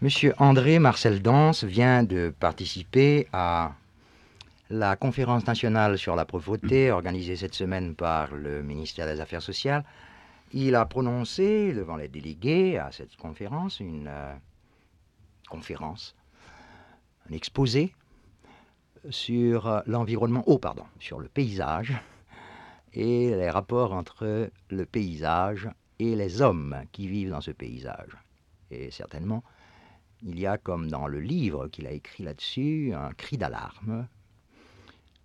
Monsieur André Marcel Danse vient de participer à la conférence nationale sur la pauvreté organisée cette semaine par le ministère des Affaires sociales. Il a prononcé devant les délégués à cette conférence une euh, conférence, un exposé sur euh, l'environnement, oh pardon, sur le paysage et les rapports entre le paysage et les hommes qui vivent dans ce paysage. Et certainement, il y a, comme dans le livre qu'il a écrit là-dessus, un cri d'alarme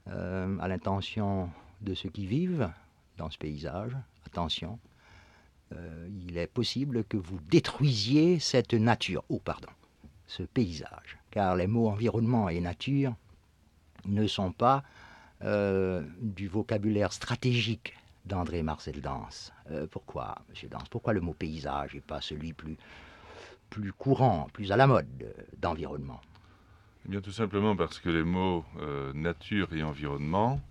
euh, à l'intention de ceux qui vivent dans ce paysage. Attention, euh, il est possible que vous détruisiez cette nature, oh pardon, ce paysage, car les mots environnement et nature ne sont pas euh, du vocabulaire stratégique d'André Marcel Danse. pourquoi, Monsieur Danse, pourquoi le mot paysage et pas celui plus plus courant, plus à la mode euh, d'environnement eh bien, tout simplement parce que les mots euh, nature et environnement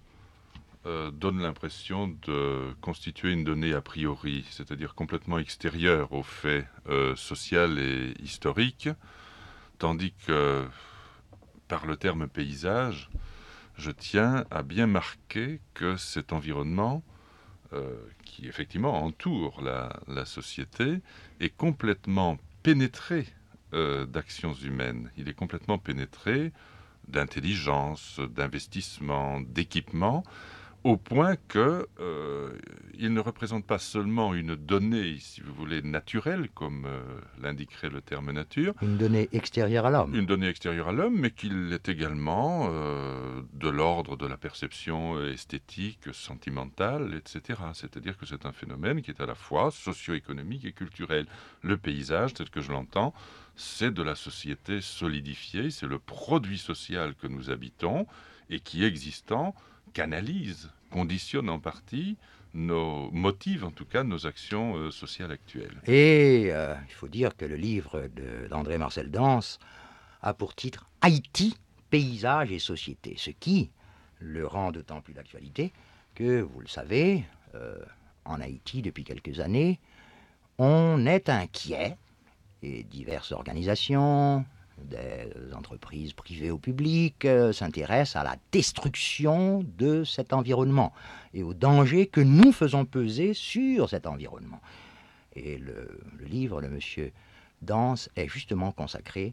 euh, donnent l'impression de constituer une donnée a priori, c'est-à-dire complètement extérieure aux faits social et historique, tandis que par le terme paysage, je tiens à bien marquer que cet environnement qui effectivement entoure la, la société est complètement pénétré euh, d'actions humaines. Il est complètement pénétré d'intelligence, d'investissement, d'équipement au point que euh, il ne représente pas seulement une donnée, si vous voulez, naturelle, comme euh, l'indiquerait le terme nature. Une donnée extérieure à l'homme. Une donnée extérieure à l'homme, mais qu'il est également euh, de l'ordre de la perception esthétique, sentimentale, etc. C'est-à-dire que c'est un phénomène qui est à la fois socio-économique et culturel. Le paysage, tel que je l'entends, c'est de la société solidifiée, c'est le produit social que nous habitons et qui, existant, canalise, conditionne en partie nos motifs, en tout cas nos actions euh, sociales actuelles. Et euh, il faut dire que le livre d'André Marcel Danse a pour titre Haïti, paysage et société, ce qui le rend d'autant plus d'actualité que, vous le savez, euh, en Haïti depuis quelques années, on est inquiet, et diverses organisations, des entreprises privées ou publiques euh, s'intéressent à la destruction de cet environnement et aux danger que nous faisons peser sur cet environnement. Et le, livre de Monsieur Danse est justement consacré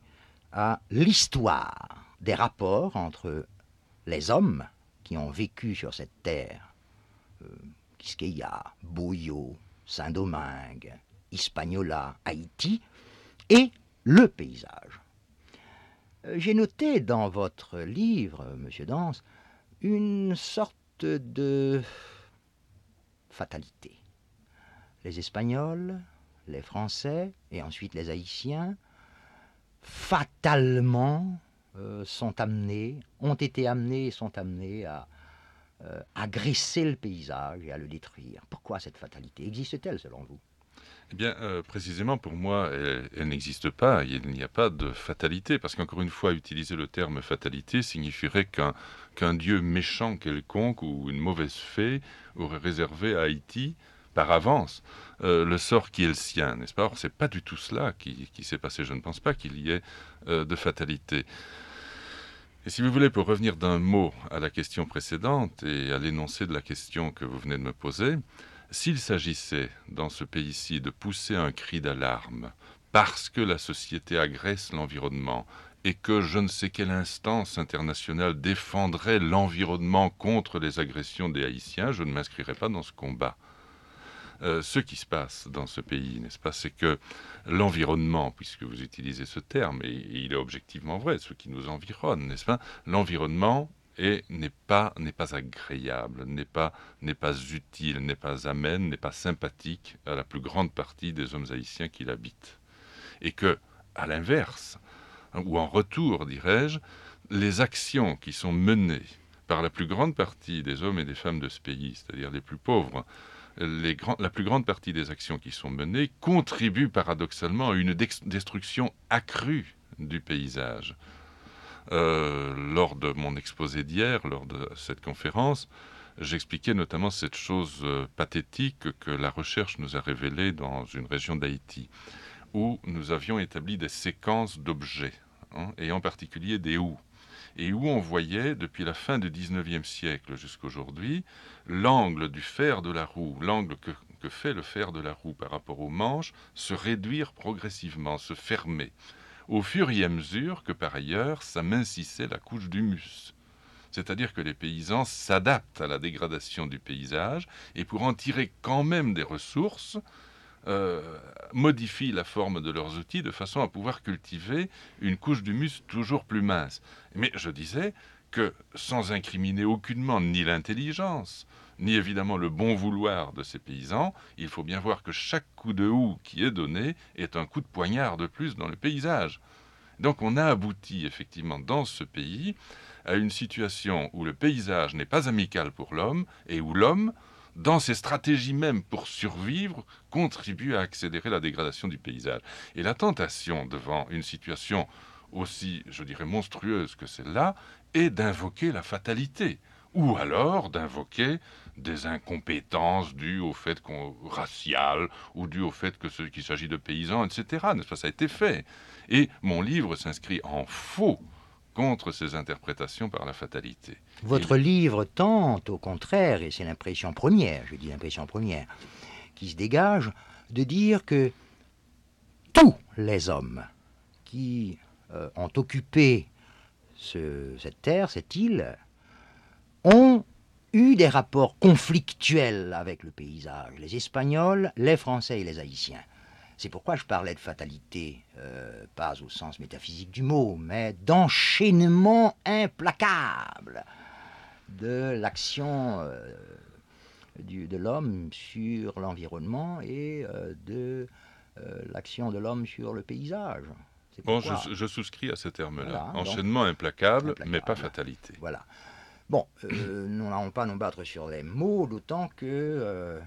à l'histoire des rapports entre les hommes qui ont vécu sur cette terre, y a Bouillot, Saint-Domingue, Hispaniola, Haïti, et le paysage. J'ai noté dans votre livre, Monsieur Danse, une sorte de fatalité. Les Espagnols, les Français et ensuite les Haïtiens, fatalement, euh, sont amenés, ont été amenés et sont amenés euh, à agresser le paysage et à le détruire. Pourquoi cette fatalité existe-t-elle selon vous eh bien, euh, précisément, pour moi, elle, n'existe pas. Il n'y a pas de fatalité, parce qu'encore une fois, utiliser le terme fatalité signifierait qu'un dieu méchant quelconque ou une mauvaise fée aurait réservé à Haïti par avance euh, le sort qui est le sien, n'est-ce pas Or, c'est pas du tout cela qui, s'est passé. Je ne pense pas qu'il y ait euh, de fatalité. Et si vous voulez, pour revenir d'un mot à la question précédente et à l'énoncé de la question que vous venez de me poser, s'il s'agissait, dans ce pays-ci, de pousser un cri d'alarme, parce que la société agresse l'environnement, et que je ne sais quelle instance internationale défendrait l'environnement contre les agressions des Haïtiens, je ne m'inscrirais pas dans ce combat. Euh, ce qui se passe dans ce pays, n'est-ce pas, c'est que l'environnement, puisque vous utilisez ce terme, et il est objectivement vrai, ce qui nous environne, n'est-ce pas, l'environnement et n'est pas, agréable, n'est pas, utile, n'est pas amène, n'est pas sympathique à la plus grande partie des hommes haïtiens qui l'habitent. Et que, à l'inverse, hein, ou en retour, dirais-je, les actions qui sont menées par la plus grande partie des hommes et des femmes de ce pays, c'est-à-dire les plus pauvres, la plus grande partie des actions qui sont menées contribuent paradoxalement à une destruction accrue du paysage. Euh, lors de mon exposé d'hier, lors de cette conférence, J'expliquais notamment cette chose euh, pathétique que la recherche nous a révélée dans une région d'Haïti, où nous avions établi des séquences d'objets, hein, et en particulier des houes, et où on voyait, depuis la fin du 19e siècle jusqu'aujourd'hui, l'angle du fer de la roue, l'angle que, que fait le fer de la roue par rapport au manche, se réduire progressivement, se fermer au fur et à mesure que par ailleurs mincissait la couche d'humus. C'est-à-dire que les paysans s'adaptent à la dégradation du paysage et pour en tirer quand même des ressources, euh, modifient la forme de leurs outils de façon à pouvoir cultiver une couche d'humus toujours plus mince. Mais je disais que sans incriminer aucunement ni l'intelligence, ni évidemment le bon vouloir de ces paysans, il faut bien voir que chaque coup de houe qui est donné est un coup de poignard de plus dans le paysage. Donc on a abouti effectivement dans ce pays à une situation où le paysage n'est pas amical pour l'homme et où l'homme, dans ses stratégies même pour survivre, contribue à accélérer la dégradation du paysage. Et la tentation devant une situation aussi, je dirais, monstrueuse que celle-là, est d'invoquer la fatalité ou alors d'invoquer des incompétences dues au fait qu'on racial ou dues au fait que qu'il s'agit de paysans, etc. N'est-ce pas Ça a été fait. Et mon livre s'inscrit en faux contre ces interprétations par la fatalité. Votre livre tente, au contraire, et c'est l'impression première, je dis l'impression première, qui se dégage, de dire que tous les hommes qui euh, ont occupé cette terre, cette île, ont eu des rapports conflictuels avec le paysage, les Espagnols, les Français et les Haïtiens. C'est pourquoi je parlais de fatalité, euh, pas au sens métaphysique du mot, mais d'enchaînement implacable de l'action euh, de l'homme sur l'environnement et euh, de l'action de l'homme sur le paysage. Bon, je, souscris à ce terme-là. Enchaînement implacable, implacable, mais pas fatalité. Voilà. Bon, euh, nous n'allons pas nous battre sur les mots, d'autant que euh,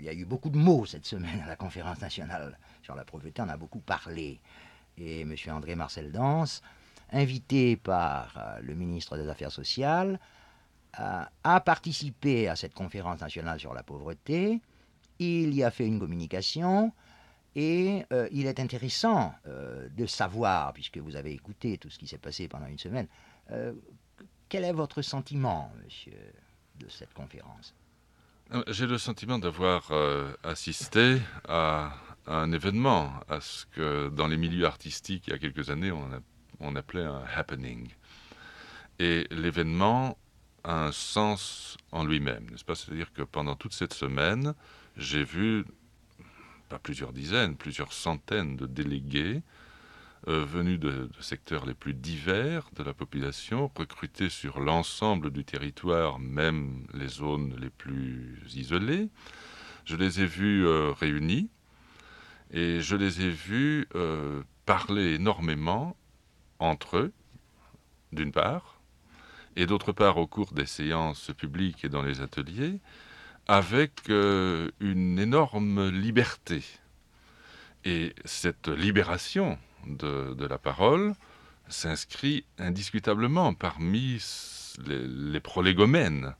y a eu beaucoup de mots cette semaine à la conférence nationale sur la pauvreté. On a beaucoup parlé. Et M. André Marcel Danse, invité par euh, le ministre des Affaires sociales, a, participé à cette conférence nationale sur la pauvreté. Il y a fait une communication. Et il est intéressant de savoir, puisque vous avez écouté tout ce qui s'est passé pendant une semaine, quel est votre sentiment, monsieur, de cette conférence euh, J'ai le sentiment d'avoir euh, assisté à, un événement, à ce que dans les milieux artistiques, il y a quelques années, on, on appelait un happening. Et l'événement a un sens en lui-même, n'est-ce pas C'est-à-dire que pendant toute cette semaine, j'ai vu, pas plusieurs dizaines, plusieurs centaines de délégués euh, venus de, secteurs les plus divers de la population, recrutés sur l'ensemble du territoire, même les zones les plus isolées. Je les ai vus euh, réunis et je les ai vus euh, parler énormément entre eux, d'une part, et d'autre part au cours des séances publiques et dans les ateliers, avec une énorme liberté. Et cette libération de, la parole s'inscrit indiscutablement parmi les, les prolégomènes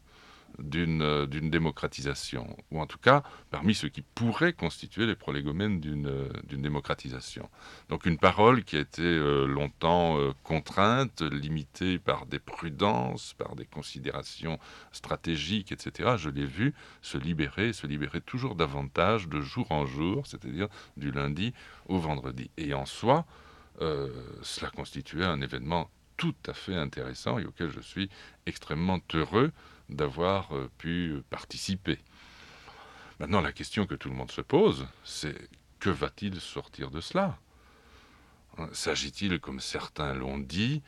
euh, d'une démocratisation, ou en tout cas parmi ceux qui pourraient constituer les prolégomènes euh, d'une démocratisation. Donc une parole qui a été euh, longtemps contrainte, limitée par des prudences, par des considérations stratégiques, etc., je l'ai vu se libérer, se libérer toujours davantage de jour en jour, c'est-à-dire du lundi au vendredi. Et en soi, cela constituait un événement tout à fait intéressant et auquel je suis extrêmement heureux d'avoir euh, pu participer. Maintenant, la question que tout le monde se pose, c'est que va-t-il sortir de cela hein, S'agit-il, comme certains l'ont dit,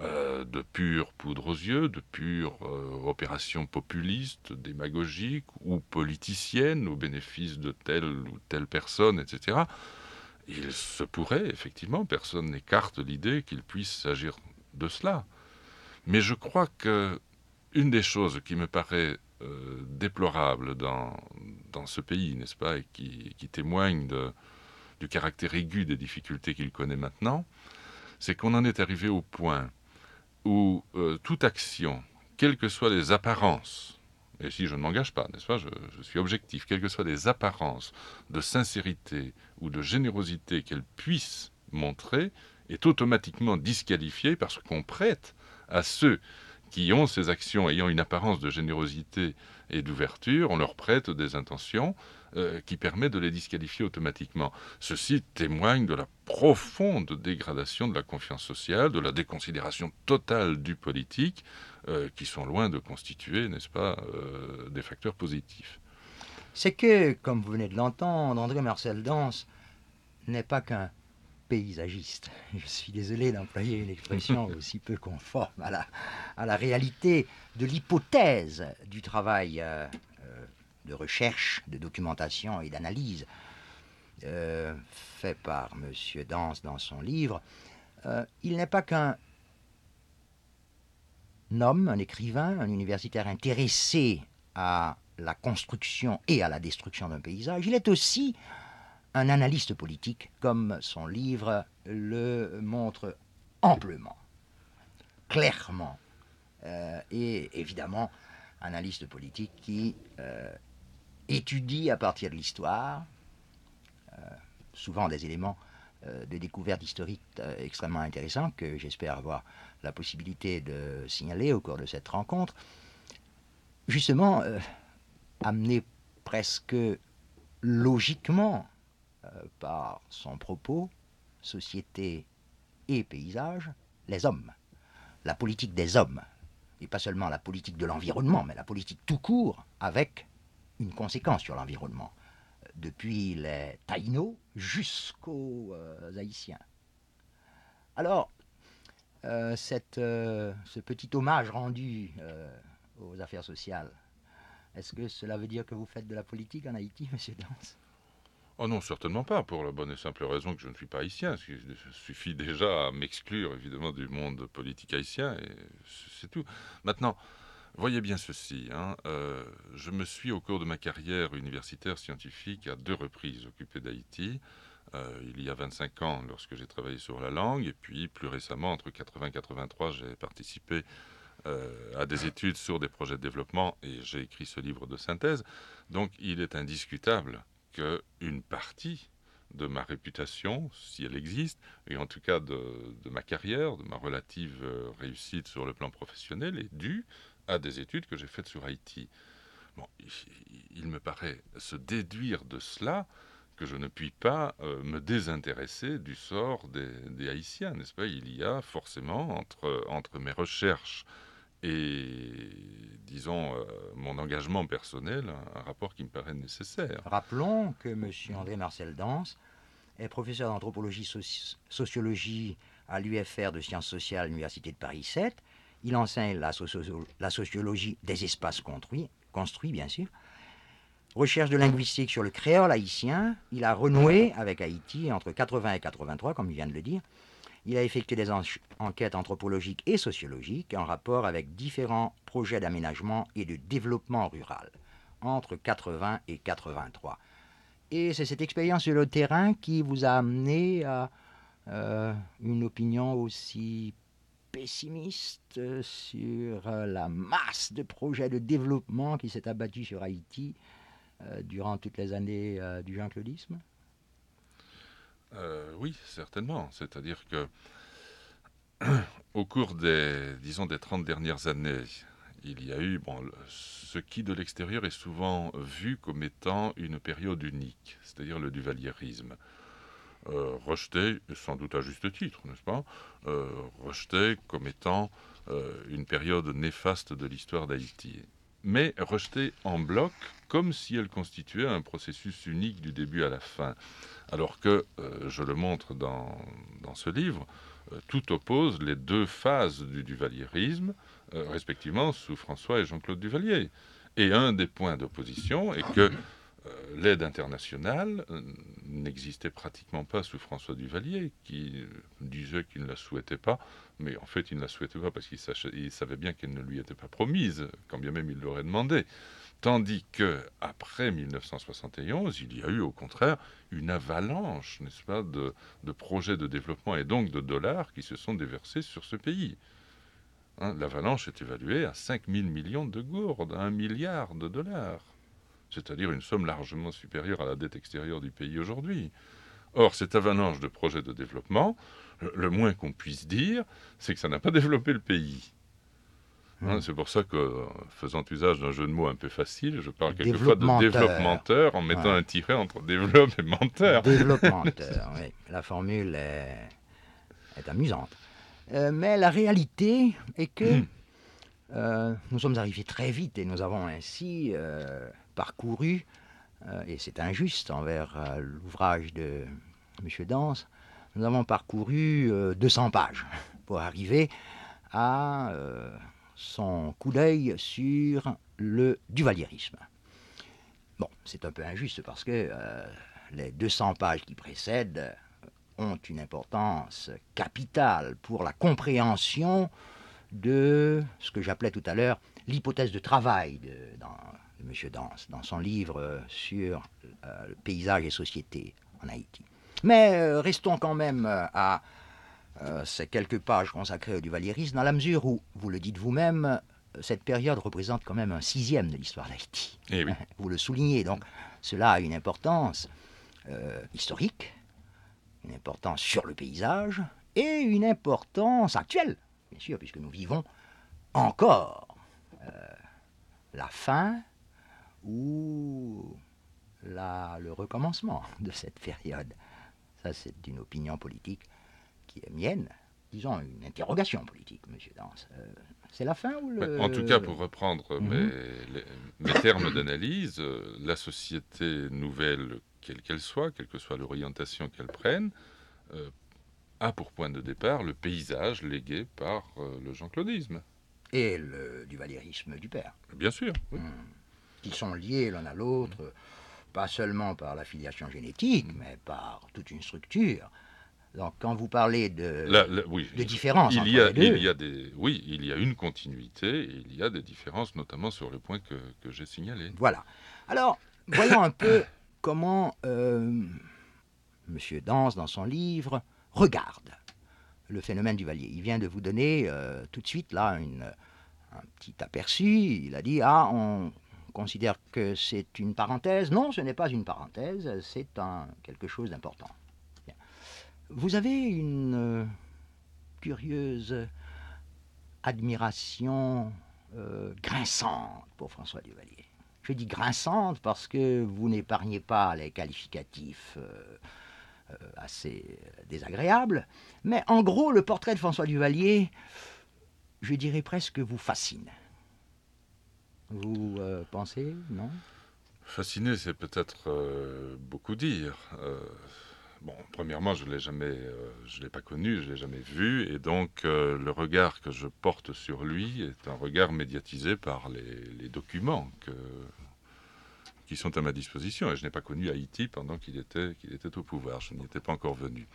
euh, de pure poudre aux yeux, de pure euh, opération populiste, démagogique ou politicienne au bénéfice de telle ou telle personne, etc. Il se pourrait, effectivement, personne n'écarte l'idée qu'il puisse s'agir de cela. Mais je crois que une des choses qui me paraît euh, déplorable dans, ce pays, n'est-ce pas, et qui, témoigne du caractère aigu des difficultés qu'il connaît maintenant, c'est qu'on en est arrivé au point où euh, toute action, quelles que soient les apparences, et si je ne m'engage pas, n'est-ce pas, je, je, suis objectif, quelles que soient les apparences de sincérité ou de générosité qu'elle puisse montrer, est automatiquement disqualifiée parce qu'on prête à ceux qui ont ces actions ayant une apparence de générosité et d'ouverture, on leur prête des intentions euh, qui permettent de les disqualifier automatiquement. Ceci témoigne de la profonde dégradation de la confiance sociale, de la déconsidération totale du politique, euh, qui sont loin de constituer, n'est-ce pas, euh, des facteurs positifs. C'est que, comme vous venez de l'entendre, André Marcel Danse n'est pas qu'un paysagiste. Je suis désolé d'employer une expression aussi peu conforme à la, à la réalité de l'hypothèse du travail euh, euh, de recherche, de documentation et d'analyse euh, fait par M. Danse dans son livre. il n'est pas qu'un homme, un écrivain, un universitaire intéressé à la construction et à la destruction d'un paysage, il est aussi un analyste politique, comme son livre le montre amplement, clairement, euh, et évidemment, analyste politique qui euh, étudie à partir de l'histoire, euh, souvent des éléments de découvertes historiques extrêmement intéressants que j'espère avoir la possibilité de signaler au cours de cette rencontre, justement amener presque logiquement euh, par son propos, société et paysage, les hommes. La politique des hommes, et pas seulement la politique de l'environnement, mais la politique tout court, avec une conséquence sur l'environnement, depuis les Taïnos jusqu'aux euh, Haïtiens. Alors, euh, ce petit hommage rendu aux affaires sociales, est-ce que cela veut dire que vous faites de la politique en Haïti, monsieur Danse Oh non, certainement pas, pour la bonne et simple raison que je ne suis pas haïtien. Il suffit déjà à m'exclure, évidemment, du monde politique haïtien, et c'est tout. Maintenant, voyez bien ceci. Hein, euh, je me suis, au cours de ma carrière universitaire scientifique, à deux reprises occupé d'Haïti. Euh, il y a 25 ans, lorsque j'ai travaillé sur la langue, et puis plus récemment, entre 80 et 83, j'ai participé euh, à des études sur des projets de développement, et j'ai écrit ce livre de synthèse. Donc, il est indiscutable qu'une partie de ma réputation, si elle existe, et en tout cas de, ma carrière, de ma relative euh, réussite sur le plan professionnel, est due à des études que j'ai faites sur Haïti. Bon, il me paraît se déduire de cela que je ne puis pas euh, me désintéresser du sort des, Haïtiens, n'est-ce pas Il y a forcément entre, entre mes recherches et disons, euh, mon engagement personnel, un rapport qui me paraît nécessaire. Rappelons que M. André Marcel Danse est professeur d'anthropologie sociologie à l'UFR de sciences sociales, Université de Paris 7. Il enseigne la, la sociologie des espaces construits, construits bien sûr. Recherche de linguistique sur le créole haïtien, il a renoué avec Haïti entre 80 et 83, comme il vient de le dire. Il a effectué des enquêtes anthropologiques et sociologiques en rapport avec différents projets d'aménagement et de développement rural entre 80 et 83. Et c'est cette expérience sur le terrain qui vous a amené à euh, une opinion aussi pessimiste sur euh, la masse de projets de développement qui s'est abattue sur Haïti euh, durant toutes les années du Jean-Claudisme euh, oui, certainement. C'est-à-dire que au cours des, disons, des 30 dernières années, il y a eu bon, ce qui de l'extérieur est souvent vu comme étant une période unique, c'est-à-dire le duvalierisme. Euh, rejeté, sans doute à juste titre, n'est-ce pas euh, Rejeté comme étant une période néfaste de l'histoire d'Haïti mais rejetée en bloc comme si elle constituait un processus unique du début à la fin. Alors que, euh, je le montre dans, ce livre, euh, tout oppose les deux phases du duvalierisme, euh, respectivement sous François et Jean-Claude Duvalier. Et un des points d'opposition est que euh, l'aide internationale euh, n'existait pratiquement pas sous François Duvalier, qui euh, disait qu'il ne la souhaitait pas, mais en fait il ne la souhaitait pas parce qu'il savait bien qu'elle ne lui était pas promise, quand bien même il l'aurait demandé. Tandis que 1971, il y a eu au contraire une avalanche, n'est-ce pas, de, projets de développement et donc de dollars qui se sont déversés sur ce pays. Hein, l'avalanche est évaluée à 5 000 millions de gourdes, à 1 milliard de dollars c'est-à-dire une somme largement supérieure à la dette extérieure du pays aujourd'hui. Or, cette avalanche de projets de développement, le moins qu'on puisse dire, c'est que ça n'a pas développé le pays. Hein, hmm. c'est pour ça que, faisant usage d'un jeu de mots un peu facile, je parle quelquefois de développementeur en mettant un tiret entre développe et menteur. Développementeur, oui. La formule est, amusante. Euh, mais la réalité est que hmm. euh, nous sommes arrivés très vite et nous avons ainsi euh, parcouru, euh, et c'est injuste envers euh, l'ouvrage de M. Danse, nous avons parcouru 200 euh, pages pour arriver à son coup d'œil sur le duvalierisme. Bon, c'est un peu injuste parce que les 200 pages qui précèdent ont une importance capitale pour la compréhension de ce que j'appelais tout à l'heure l'hypothèse de travail de, dans Monsieur Dans, dans son livre euh, sur euh, le paysage et société en Haïti. Mais euh, restons quand même à ces quelques pages consacrées au duvalierisme, dans la mesure où, vous le dites vous-même, cette période représente quand même un sixième de l'histoire d'Haïti. Eh vous le soulignez, donc cela a une importance historique, une importance sur le paysage et une importance actuelle, bien sûr, puisque nous vivons encore la fin ou là le recommencement de cette période. Ça, c'est une opinion politique qui est mienne, disons une interrogation politique, Monsieur Danse. Euh, c'est la fin ou le... Bah, en tout cas, pour reprendre mhm. mes, termes d'analyse, euh, la société nouvelle, quelle qu'elle soit, quelle que soit l'orientation qu'elle prenne, euh, a pour point de départ le paysage légué par le Jean-Claudisme. Et le, du du père. Bien sûr. Oui. Hmm qui sont liés l'un à l'autre, pas seulement par la filiation génétique, mm. mais par toute une structure. Donc, quand vous parlez de, différences il y a, il y des, oui, il y a une continuité, il y a des différences, notamment sur le point que, j'ai signalé. Voilà. Alors, voyons un peu comment euh, M. Danse, dans son livre, regarde le phénomène du Valier. Il vient de vous donner euh, tout de suite là une, un petit aperçu. Il a dit ah on considère que c'est une parenthèse. Non, ce n'est pas une parenthèse, c'est un, quelque chose d'important. Vous avez une euh, curieuse admiration euh, grinçante pour François Duvalier. Je dis grinçante parce que vous n'épargnez pas les qualificatifs euh, assez désagréables, mais en gros, le portrait de François Duvalier, je dirais presque, vous fascine. Vous euh, pensez, non Fasciné, c'est peut-être euh, beaucoup dire. Euh, bon, premièrement, je ne l'ai jamais, je l'ai pas connu, je ne l'ai jamais vu, et donc le regard que je porte sur lui est un regard médiatisé par les, documents que, qui sont à ma disposition. Et je n'ai pas connu Haïti pendant qu'il était, qu'il était au pouvoir, je n'y étais pas encore venu.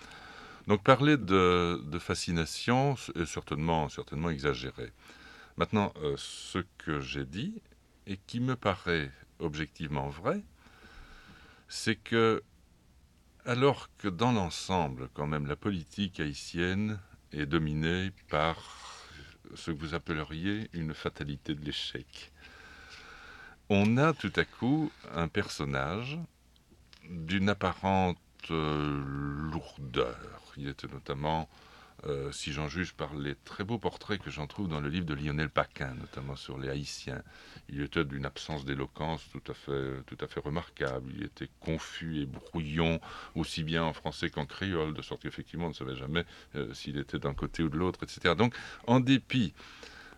Donc parler de, fascination est certainement, certainement exagéré. Maintenant, ce que j'ai dit et qui me paraît objectivement vrai, c'est que, alors que dans l'ensemble, quand même, la politique haïtienne est dominée par ce que vous appelleriez une fatalité de l'échec, on a tout à coup un personnage d'une apparente euh, lourdeur. Il était notamment euh, si j'en juge par les très beaux portraits que j'en trouve dans le livre de Lionel Paquin, notamment sur les Haïtiens. Il était d'une absence d'éloquence tout, à fait, tout à fait remarquable. Il était confus et brouillon, aussi bien en français qu'en créole, de sorte qu'effectivement on ne savait jamais euh, s'il était d'un côté ou de l'autre, etc. Donc, en dépit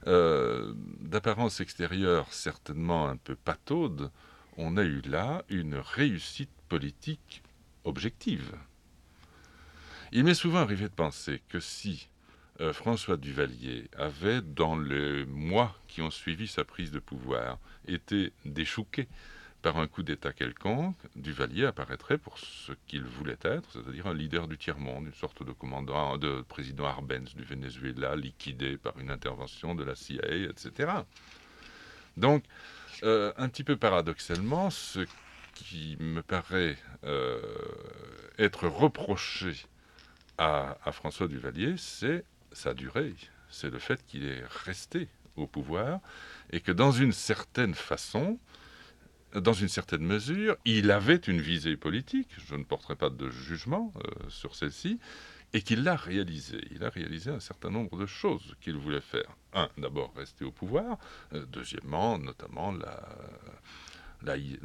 euh, d'apparence extérieure certainement un peu pataude, on a eu là une réussite politique objective. Il m'est souvent arrivé de penser que si euh, François Duvalier avait, dans les mois qui ont suivi sa prise de pouvoir, été déchouqué par un coup d'État quelconque, Duvalier apparaîtrait pour ce qu'il voulait être, c'est-à-dire un leader du tiers-monde, une sorte de commandant, de président Arbenz du Venezuela, liquidé par une intervention de la CIA, etc. Donc, euh, un petit peu paradoxalement, ce qui me paraît euh, être reproché à, François Duvalier, c'est sa durée, c'est le fait qu'il est resté au pouvoir et que dans une certaine façon, dans une certaine mesure, il avait une visée politique, je ne porterai pas de jugement euh, sur celle-ci, et qu'il l'a réalisée. Il a réalisé un certain nombre de choses qu'il voulait faire. Un, d'abord rester au pouvoir, euh, deuxièmement, notamment la, la, du,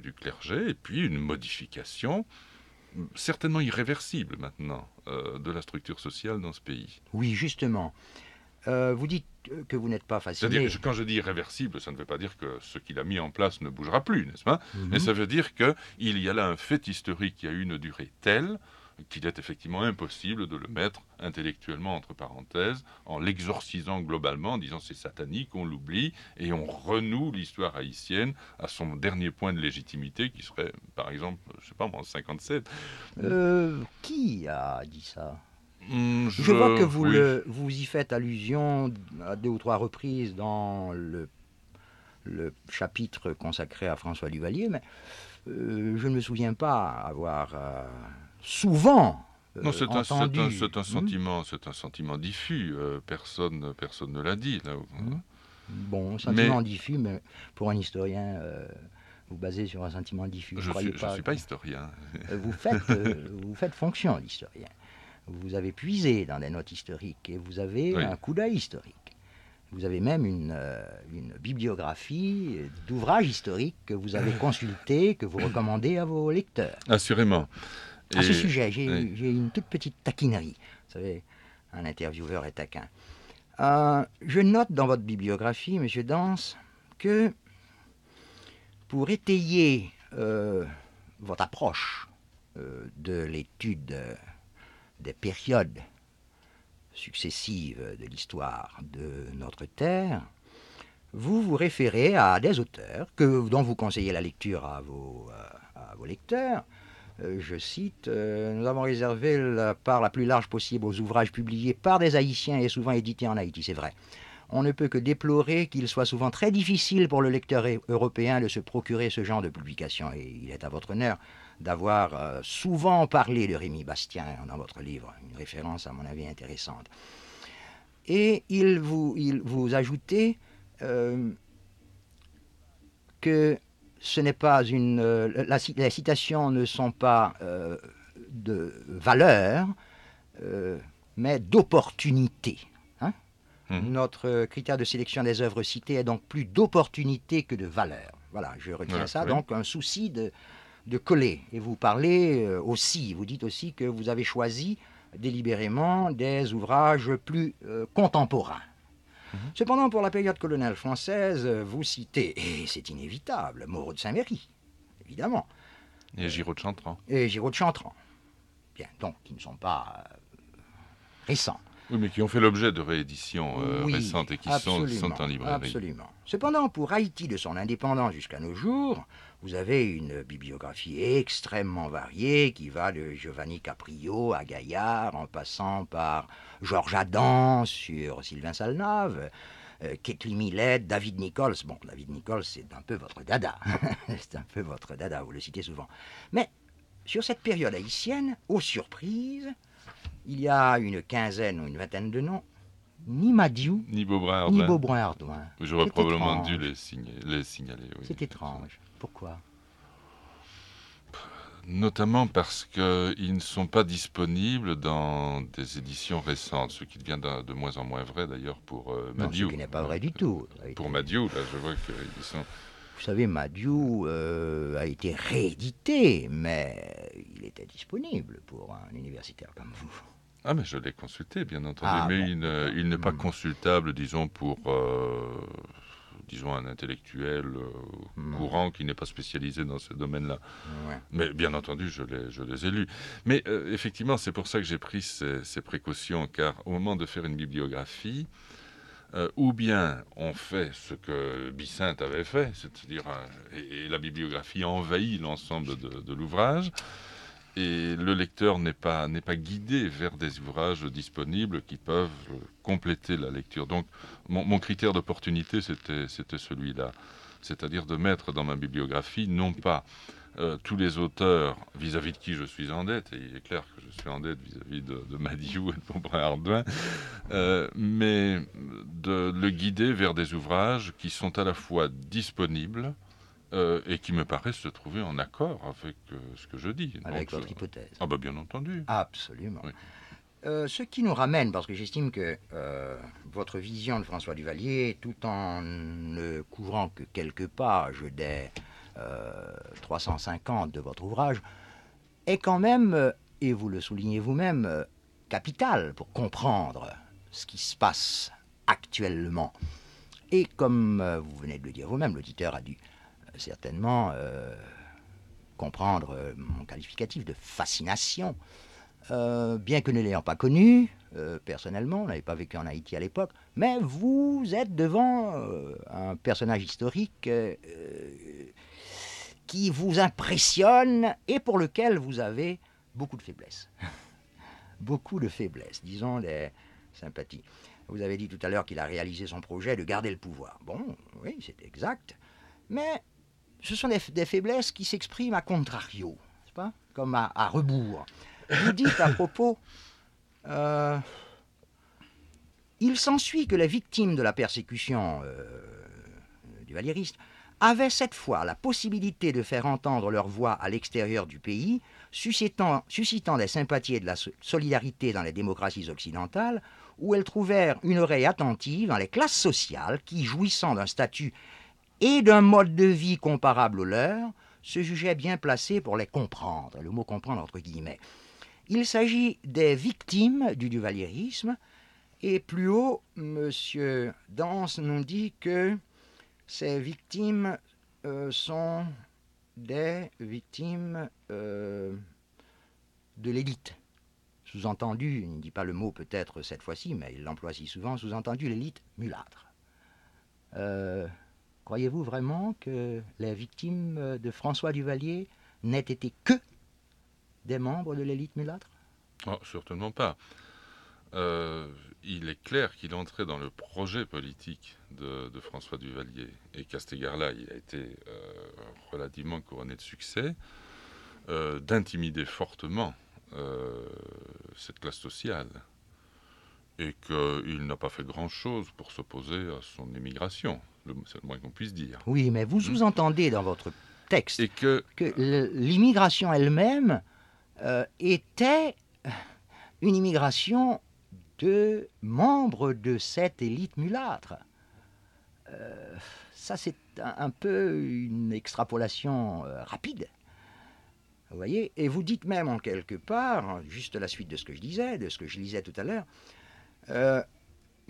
du, clergé, et puis une modification certainement irréversible maintenant euh, de la structure sociale dans ce pays. Oui, justement. Euh, vous dites euh, que vous n'êtes pas facile quand je dis irréversible, ça ne veut pas dire que ce qu'il a mis en place ne bougera plus, n'est-ce pas mhm. Mais ça veut dire qu'il y a là un fait historique qui a une durée telle qu'il est effectivement impossible de le mm. mettre intellectuellement entre parenthèses, en l'exorcisant globalement, en disant c'est satanique, on l'oublie, et on renoue l'histoire haïtienne à son dernier point de légitimité, qui serait, par exemple, je sais pas en 57. Euh, qui a dit ça hum, je, vois que vous, vous y faites allusion à deux ou trois reprises dans le, chapitre consacré à François Duvalier, mais euh, je ne me souviens pas avoir euh, souvent non, euh, c'est un, hmm. sentiment, c'est un sentiment diffus. Euh, personne, personne ne l'a dit là. Mmh. Bon, sentiment diffus, mais pour un historien, euh, vous basez sur un sentiment diffus. Je ne suis, pas historien. vous faites, vous faites fonction d'historien. Vous avez puisé dans des notes historiques et vous avez un coup d'œil historique. Vous avez même une, une bibliographie d'ouvrages historiques que vous avez consultés, que vous recommandez à vos lecteurs. Assurément. À ce sujet, j'ai une toute petite taquinerie. Vous savez, un intervieweur est taquin. Euh, je note dans votre bibliographie, Monsieur Danse, que pour étayer euh, votre approche euh, de l'étude des périodes successives de l'histoire de notre Terre, vous vous référez à des auteurs que, dont vous conseillez la lecture à à vos lecteurs, euh, je cite, euh, Nous avons réservé la part la plus large possible aux ouvrages publiés par des Haïtiens et souvent édités en Haïti, c'est vrai. On ne peut que déplorer qu'il soit souvent très difficile pour le lecteur européen de se procurer ce genre de publication, et il est à votre honneur d'avoir euh, souvent parlé de Rémi Bastien dans votre livre, une référence à mon avis intéressante. Et il vous, il que ce n'est pas une. Euh, les citations ne sont pas euh, de valeur, euh, mais d'opportunité. Hein. Mmh. Notre critère de sélection des œuvres citées est donc plus d'opportunité que de valeur. Voilà, je retiens ça. Donc un souci de, coller. Et vous parlez aussi, vous dites aussi que vous avez choisi délibérément des ouvrages plus contemporains. Mhm. Cependant, pour la période coloniale française, euh, vous citez, et c'est inévitable, Moreau de Saint-Méry, évidemment. Et Giraud de Chantran. Euh, et Giraud de Chantran. Bien, donc, qui ne sont pas euh, récents. Oui, mais qui ont fait l'objet de rééditions récentes et qui sont, sont, en librairie. Absolument. Cependant, pour Haïti de son indépendance jusqu'à nos jours, vous avez une bibliographie extrêmement variée qui va de Giovanni Caprio à Gaillard, en passant par Georges Adam sur Sylvain Salnave, euh, Millet, David Nichols. Bon, David Nichols, c'est un peu votre dada. c'est un peu votre dada, vous le citez souvent. Mais sur cette période haïtienne, aux surprises, il y a une quinzaine ou une vingtaine de noms ni Madiou, ni Beaubrun Ardouin. J'aurais probablement dû les, les signaler. Oui. C'est étrange. Pourquoi Notamment parce qu'ils ne sont pas disponibles dans des éditions récentes, ce qui devient de, moins en moins vrai d'ailleurs pour euh, Madiou. ce qui n'est pas vrai du tout. Pour Madiou, là, je vois qu'ils sont. Vous savez, Madiou euh, a été réédité, mais il était disponible pour un universitaire comme vous. Ah, mais je l'ai consulté, bien entendu. Ah, mais il, n'est pas hmm. consultable, disons, pour euh, disons un intellectuel euh, hmm. courant qui n'est pas spécialisé dans ce domaine-là. Mais bien entendu, je, je les ai lus. Mais euh, effectivement, c'est pour ça que j'ai pris ces, précautions, car au moment de faire une bibliographie, ou bien on fait ce que Bicinthe avait fait, c'est-à-dire, et, la bibliographie envahit l'ensemble de, de l'ouvrage, et le lecteur n'est pas, n'est pas guidé vers des ouvrages disponibles qui peuvent compléter la lecture. Donc mon, critère d'opportunité, c'était, c'était celui-là, c'est-à-dire de mettre dans ma bibliographie non pas euh, tous les auteurs vis-à-vis de qui je suis en dette, et il est clair que je suis en dette vis-à-vis de, de Madiou et de ardouin euh, mais de le guider vers des ouvrages qui sont à la fois disponibles, euh, et qui me paraissent se trouver en accord avec euh, ce que je dis. Avec votre hypothèse. Ah bah bien entendu. Absolument. Euh, ce qui nous ramène, parce que j'estime que votre vision de François Duvalier, tout en ne couvrant que quelques pages des 350 de votre ouvrage, est quand même, et vous le soulignez vous-même, capital pour comprendre ce qui se passe actuellement. Et comme vous venez de le dire vous-même, l'auditeur a dû certainement euh, comprendre mon qualificatif de fascination. Euh, bien que ne l'ayant pas connu, euh, personnellement, on n'avait pas vécu en Haïti à l'époque, mais vous êtes devant un personnage historique qui vous impressionne et pour lequel vous avez beaucoup de faiblesses. beaucoup de faiblesses, disons des sympathies. Vous avez dit tout à l'heure qu'il a réalisé son projet de garder le pouvoir. Bon, oui, c'est exact. Mais ce sont des, faiblesses qui s'expriment à contrario, comme à, rebours. Vous dites à propos, euh, il s'ensuit que les victimes de la persécution euh, du valériste avaient cette fois la possibilité de faire entendre leur voix à l'extérieur du pays, suscitant, suscitant des sympathies et de la solidarité dans les démocraties occidentales, où elles trouvèrent une oreille attentive dans les classes sociales qui, jouissant d'un statut et d'un mode de vie comparable au leur, se jugeaient bien placés pour les comprendre, le mot comprendre entre guillemets. Il s'agit des victimes du duvalierisme, et plus haut, M. Danse nous dit que ces victimes euh, sont des victimes euh, de l'élite. Sous-entendu, il ne dit pas le mot peut-être cette fois-ci, mais il l'emploie si souvent, sous-entendu l'élite mulâtre. Euh, Croyez-vous vraiment que les victimes de François Duvalier n'aient été que des membres de l'élite mulâtre oh, Certainement pas. Euh, il est clair qu'il entrait dans le projet politique de, François Duvalier. Et qu'à cet là il a été euh, relativement couronné de succès, euh, d'intimider fortement cette classe sociale. Et qu'il n'a pas fait grand-chose pour s'opposer à son émigration c'est le moins qu'on puisse dire. Oui, mais vous vous hmm. entendez dans votre texte Et que, l'immigration elle-même euh, était une immigration de membres de cette élite mulâtre. Euh, ça, c'est un, peu une extrapolation euh, rapide. Vous voyez Et vous dites même en quelque part, hein, juste la suite de ce que je disais, de ce que je lisais tout à l'heure,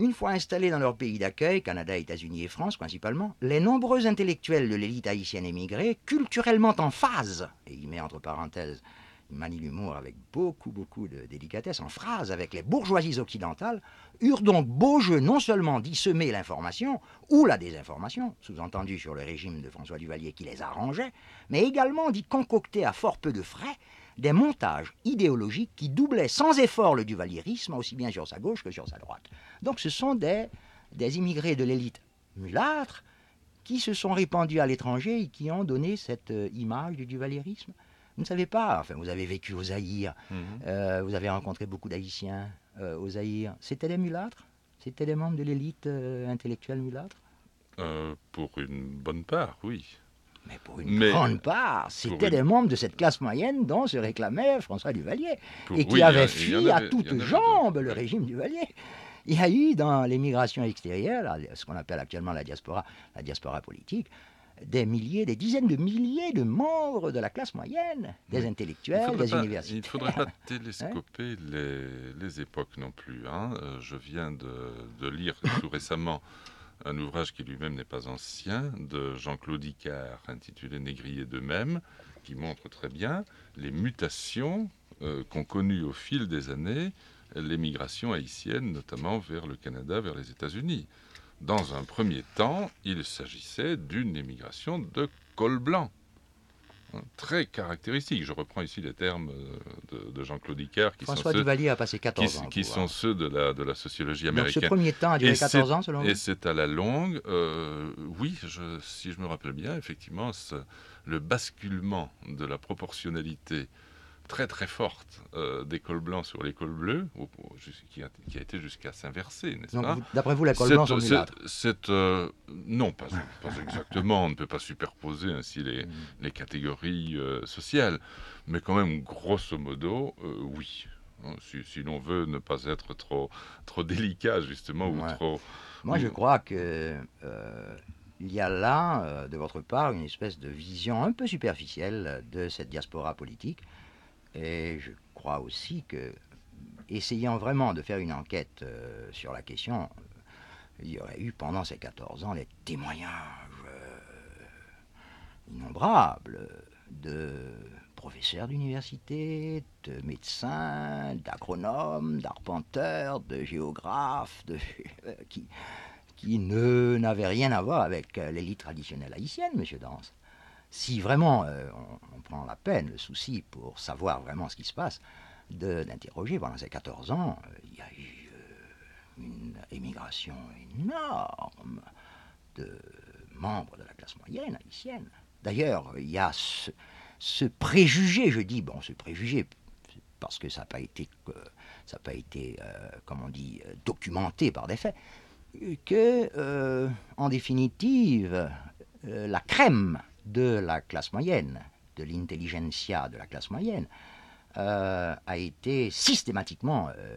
une fois installés dans leur pays d'accueil, Canada, États-Unis et France principalement, les nombreux intellectuels de l'élite haïtienne émigrée, culturellement en phase, et il met entre parenthèses, il manie l'humour avec beaucoup, beaucoup de délicatesse, en phrase avec les bourgeoisies occidentales, eurent donc beau jeu non seulement d'y semer l'information ou la désinformation, sous-entendu sur le régime de François Duvalier qui les arrangeait, mais également d'y concocter à fort peu de frais des montages idéologiques qui doublaient sans effort le duvalierisme, aussi bien sur sa gauche que sur sa droite. Donc ce sont des, immigrés de l'élite mulâtre qui se sont répandus à l'étranger et qui ont donné cette euh, image du duvalierisme. Vous ne savez pas, enfin, vous avez vécu aux Zaïre, mhm. euh, vous avez rencontré beaucoup d'Haïtiens aux euh, au C'étaient C'était des mulâtres C'était des membres de l'élite intellectuelle mulâtre Pour une bonne part, oui. Mais pour une grande part, c'était des membres de cette classe moyenne dont se réclamait François Duvalier, et qui avaient fui à toutes jambes le régime Duvalier. Il y a eu dans l'émigration extérieure, ce qu'on appelle actuellement la diaspora, la diaspora politique, des milliers, des dizaines de milliers de membres de la classe moyenne, des intellectuels, des universitaires. Il ne faudrait pas hein télescoper les, les, époques non plus. Hein. Euh, je viens de, de lire tout récemment un ouvrage qui lui-même n'est pas ancien, de Jean-Claude Icard, intitulé Négrier d'eux-mêmes, qui montre très bien les mutations euh, qu'ont connues au fil des années l'émigration haïtienne, notamment vers le Canada, vers les États-Unis. Dans un premier temps, il s'agissait d'une émigration de col blanc très caractéristiques. Je reprends ici les termes euh, de, Jean-Claude Icard. Qui François sont Duvalier a passé 14 ans. Qui sont hein. ceux de la, sociologie américaine. Donc ce premier temps a duré 14 ans, selon vous Et c'est à la longue. Euh, oui, si je me rappelle bien, effectivement, le basculement de la proportionnalité très très forte euh, des cols blancs sur les cols bleus, qui a, qui a été jusqu'à s'inverser, n'est-ce pas D'après vous, la colle blanche cette, euh, Non, pas, exactement. On ne peut pas superposer ainsi les, mm. catégories euh, sociales. Mais quand même, grosso modo, euh, oui. Hein, si, l'on veut ne pas être trop, trop délicat, justement, ou trop... Moi, je crois qu'il y a là, de votre part, une espèce de vision un peu superficielle de cette diaspora politique et je crois aussi que, essayant vraiment de faire une enquête euh, sur la question, il y aurait eu pendant ces 14 ans des témoignages euh, innombrables de professeurs d'université, de médecins, d'agronomes, d'arpenteurs, de géographes, euh, qui, qui n'avaient rien à voir avec l'élite traditionnelle haïtienne, monsieur Danse si vraiment euh, on, prend la peine, le souci pour savoir vraiment ce qui se passe, d'interroger pendant ces 14 ans, euh, il y a eu euh, une émigration énorme de membres de la classe moyenne haïtienne. D'ailleurs, il y a ce, préjugé, je dis, bon, ce préjugé, parce que ça n'a pas été, ça pas été on dit, documenté par des faits, que, en définitive, la crème de la classe moyenne, de l'intelligentsia de la classe moyenne, euh, a été systématiquement euh,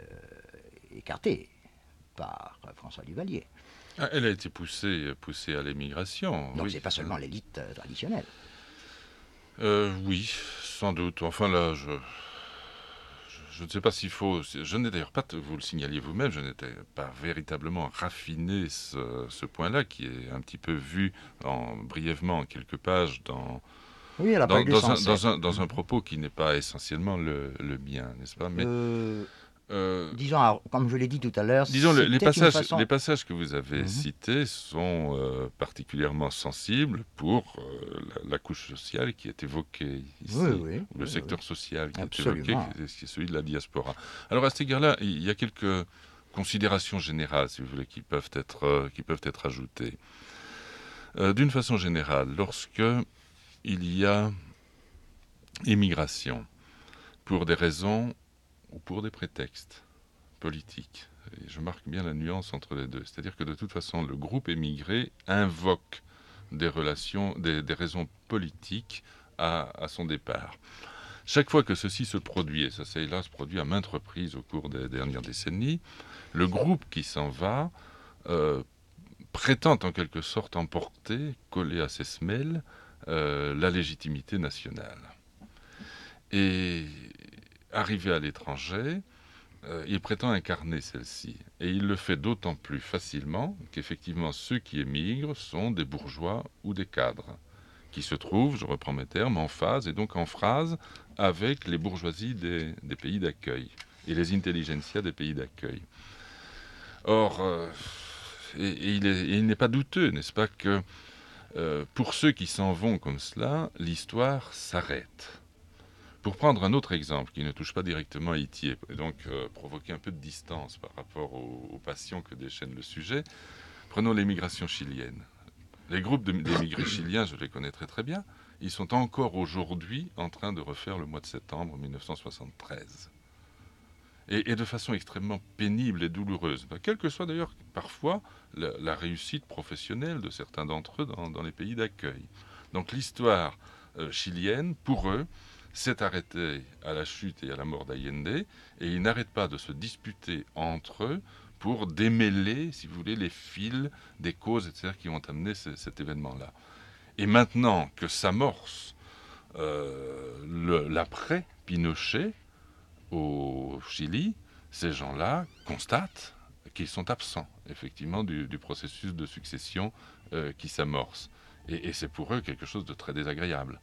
écartée par François Duvalier. Ah, elle a été poussée, poussée à l'émigration. Donc c'est pas seulement l'élite traditionnelle. Euh, oui, sans doute. Enfin là, je, je ne sais pas s'il faut. Je n'ai d'ailleurs pas, vous le signaliez vous-même, je n'étais pas véritablement raffiné ce, point-là, qui est un petit peu vu en, brièvement en quelques pages dans, un, propos qui n'est pas essentiellement le, le mien, n'est-ce pas euh, euh, disons, comme je l'ai dit tout à l'heure, disons les passages, les passages que vous avez mhm. cités sont euh, particulièrement sensibles pour euh, la, couche sociale qui est évoquée ici, le secteur social qui est évoqué, qui est celui de la diaspora. Alors à cet égard-là, il y a quelques considérations générales, si vous voulez, qui peuvent être qui peuvent être ajoutées. D'une façon générale, lorsque il y a immigration pour des raisons ou pour des prétextes politiques. je marque bien la nuance entre les deux. C'est-à-dire que de toute façon, le groupe émigré invoque des, relations, des, raisons politiques à, son départ. Chaque fois que ceci se produit, et ça s'est se produit à maintes reprises au cours des dernières décennies, le groupe qui s'en va euh, prétend en quelque sorte emporter, coller à ses semelles, euh, la légitimité nationale. Et arrivé à l'étranger, euh, il prétend incarner celle-ci. Et il le fait d'autant plus facilement qu'effectivement ceux qui émigrent sont des bourgeois ou des cadres, qui se trouvent, je reprends mes termes, en phase et donc en phrase avec les bourgeoisies des, pays d'accueil et les intelligentsia des pays d'accueil. Or, euh, il n'est pas douteux, n'est-ce pas, que euh, pour ceux qui s'en vont comme cela, l'histoire s'arrête. Pour prendre un autre exemple qui ne touche pas directement à Haïti e et donc euh, provoquer un peu de distance par rapport aux, passions que déchaîne le sujet, prenons l'émigration chilienne. Les groupes d'émigrés chiliens, je les connais très très bien, ils sont encore aujourd'hui en train de refaire le mois de septembre 1973. Et, de façon extrêmement pénible et douloureuse, bah, quelle que soit d'ailleurs parfois la, réussite professionnelle de certains d'entre eux dans, les pays d'accueil. Donc l'histoire euh, chilienne, pour eux, s'est arrêté à la chute et à la mort d'Allende, et ils n'arrêtent pas de se disputer entre eux pour démêler, si vous voulez, les fils des causes, etc., qui ont amené cet événement-là. Et maintenant que s'amorce euh, l'après Pinochet au Chili, ces gens-là constatent qu'ils sont absents, effectivement, du, processus de succession euh, qui s'amorce. et c'est pour eux quelque chose de très désagréable.